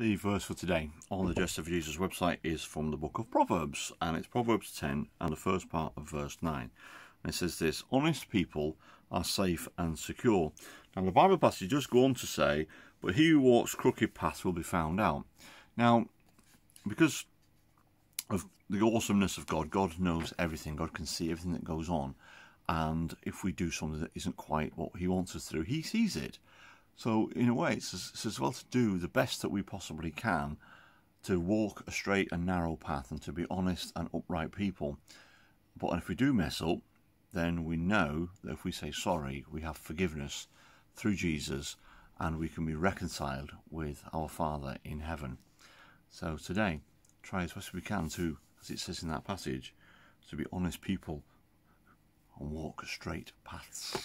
The verse for today on the Jest of Jesus website is from the book of Proverbs, and it's Proverbs 10 and the first part of verse 9. And it says this Honest people are safe and secure. Now, the Bible passage does go on to say, But he who walks crooked paths will be found out. Now, because of the awesomeness of God, God knows everything, God can see everything that goes on. And if we do something that isn't quite what he wants us to do, he sees it. So in a way, it's, as well to do the best that we possibly can to walk a straight and narrow path and to be honest and upright people. But if we do mess up, then we know that if we say sorry, we have forgiveness through Jesus and we can be reconciled with our Father in heaven. So today, try as best we can to, as it says in that passage, to be honest people and walk straight paths.